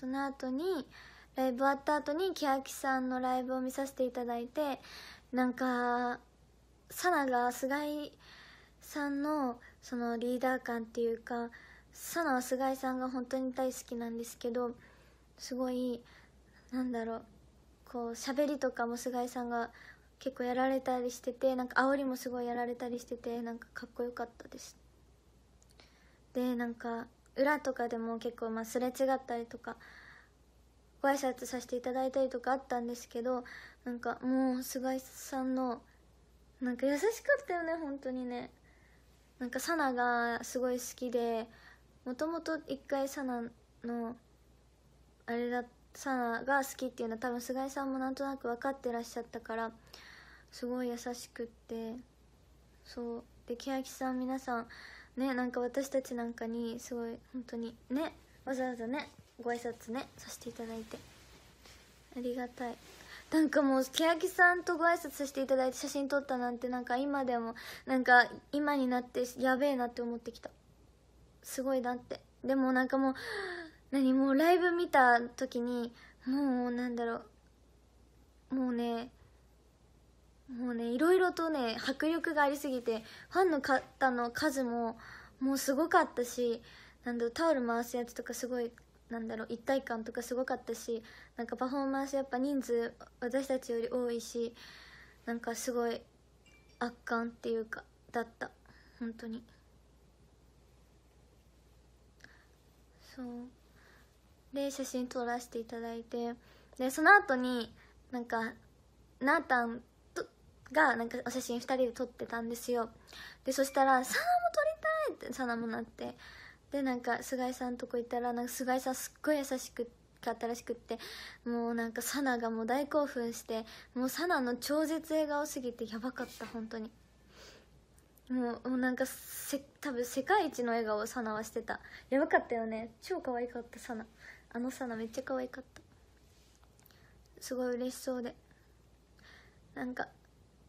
その後にライブ終わった後に秋さんのライブを見させていただいてなんかサナが菅井さんのそのリーダー感っていうかサナは菅井さんが本当に大好きなんですけどすごいなんだろうこう喋りとかも菅井さんが結構やられたりしててなんか煽りもすごいやられたりしててなんかかっこよかったですでなんか裏とかでも結構まあすれ違ったりとかご挨拶させていただいたりとかあったんですけどなんかもう菅井さんのなんか優しかったよね本当にねなんかサナがすごい好きでもともと一回サナのあれだサナが好きっていうのは多分菅井さんもなんとなく分かってらっしゃったからすごい優しくってそうで欅さん皆さんねなんか私たちなんかにすごい本当にねわざわざねご挨拶ねさせていただいてありがたいなんかもう欅さんとご挨拶させていただいて写真撮ったなんてなんか今でもなんか今になってやべえなって思ってきたすごいなってでもなんかもう何もうライブ見た時にもうなんだろうもうねもうねいろいろとね迫力がありすぎてファンの方の数ももうすごかったしなんだろうタオル回すやつとかすごいなんだろう一体感とかすごかったしなんかパフォーマンスやっぱ人数私たちより多いしなんかすごい圧巻っていうかだった本当にそうで写真撮らせていただいてでその後になんかナータンがなんかお写真2人で撮ってたんですよでそしたら「サナも撮りたい!」ってサナもなってでなんか菅井さんとこ行ったらなんか菅井さんすっごい優しくかったらしくってもうなんかサナがもう大興奮してもうサナの超絶笑顔すぎてやばかった本当にもうもうなんかせ多分世界一の笑顔をサナはしてたやばかったよね超可愛かったサナあのサナめっちゃ可愛かったすごい嬉しそうでなんか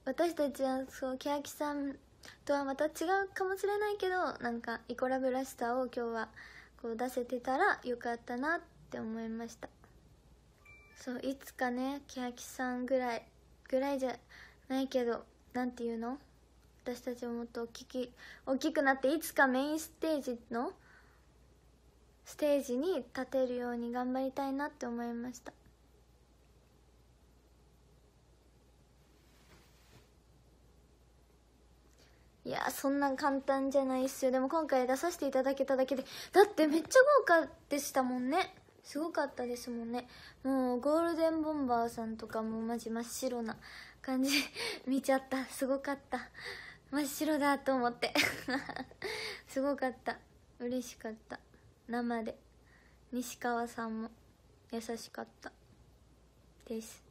私たちはそうケキさんとはまた違うかもしれないけどなんかイコラブらしさを今日はこう出せてたらよかったなって思いましたそういつかねケキさんぐらいぐらいじゃないけど何て言うの私たちももっと大きき大きくなっていつかメインステージのステージに立てるように頑張りたいなって思いましたいやそんなん簡単じゃないっすよでも今回出させていただけただけでだってめっちゃ豪華でしたもんねすごかったですもんねもうゴールデンボンバーさんとかもマジ真っ白な感じ 見ちゃったすごかった真っ白だと思って すごかった嬉しかった生で西川さんも優しかったです